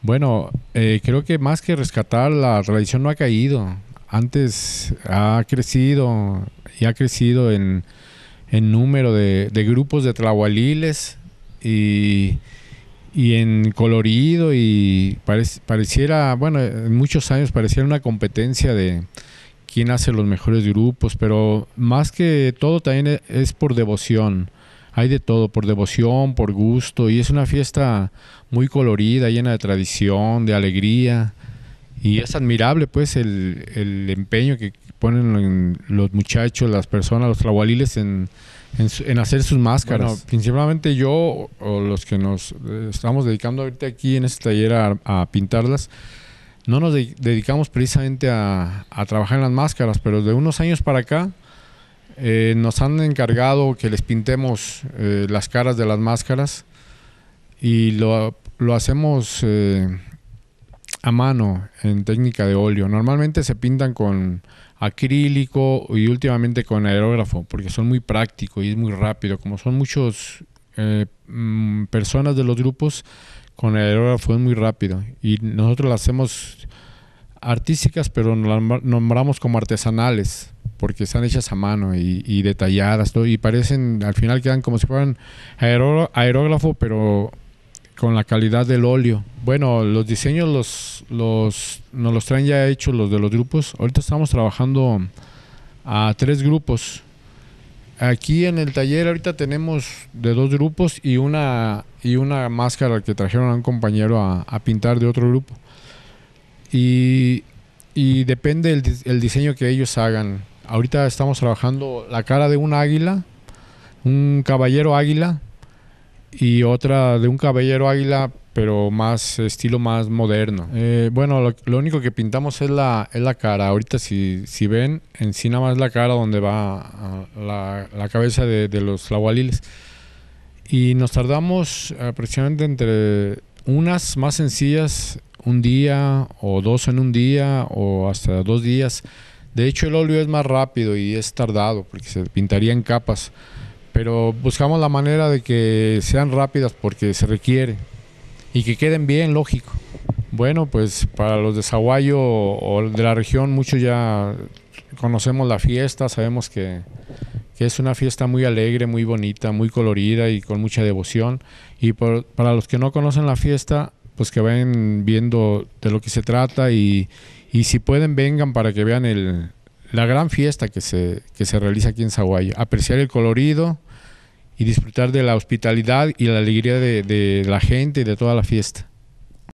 Bueno, eh, creo que más que rescatar, la tradición no ha caído. Antes ha crecido y ha crecido en, número de, grupos de tlahualiles y, en colorido y pareciera, bueno, en muchos años pareciera una competencia de quién hace los mejores grupos, pero más que todo también e-, es por devoción hay de todo, por devoción, por gusto, y es una fiesta muy colorida, llena de tradición, de alegría, y es admirable pues el, empeño que ponen los muchachos, las personas, los trawaliles en, hacer sus máscaras. principalmente yo o los que nos eh, estamos dedicando ahorita aquí en este taller a, pintarlas, no nos dedicamos precisamente a, trabajar en las máscaras, pero de unos años para acá, eh, nos han encargado que les pintemos eh, las caras de las máscaras y lo, hacemos eh, a mano en técnica de óleo. Normalmente se pintan con acrílico y últimamente con aerógrafo porque son muy prácticos y es muy rápido. Como son muchos mm, personas de los grupos, con aerógrafo es muy rápido y nosotros las hacemos artísticas pero las nombramos como artesanales porque están hechas a mano y, detalladas, y parecen, al final quedan como si fueran aerógrafo, pero con la calidad del óleo. Bueno, los diseños los, los, nos los traen ya hechos los de los grupos. Ahorita estamos trabajando a tres grupos. Aquí en el taller ahorita tenemos de dos grupos y una, y una máscara que trajeron a un compañero a, pintar de otro grupo. Y, depende el diseño que ellos hagan ahorita estamos trabajando la cara de un águila, un caballero águila y otra de un caballero águila, pero más estilo más moderno. Eh, bueno, lo, único que pintamos es la, la cara. Ahorita si, ven, encima sí más la cara donde va la, cabeza de, los lahualiles. Y nos tardamos aproximadamente entre unas más sencillas, un día o dos en un día o hasta dos días de hecho, el óleo es más rápido y es tardado porque se pintaría en capas. Pero buscamos la manera de que sean rápidas porque se requiere y que queden bien, lógico. Bueno, pues para los de Zaguayo o de la región, muchos ya conocemos la fiesta, sabemos que, es una fiesta muy alegre, muy bonita, muy colorida y con mucha devoción. Y para los que no conocen la fiesta, pues que vayan viendo de lo que se trata y, si pueden vengan para que vean el, la gran fiesta que se, que se realiza aquí en Zaguayo. Apreciar el colorido y disfrutar de la hospitalidad y la alegría de, de la gente y de toda la fiesta.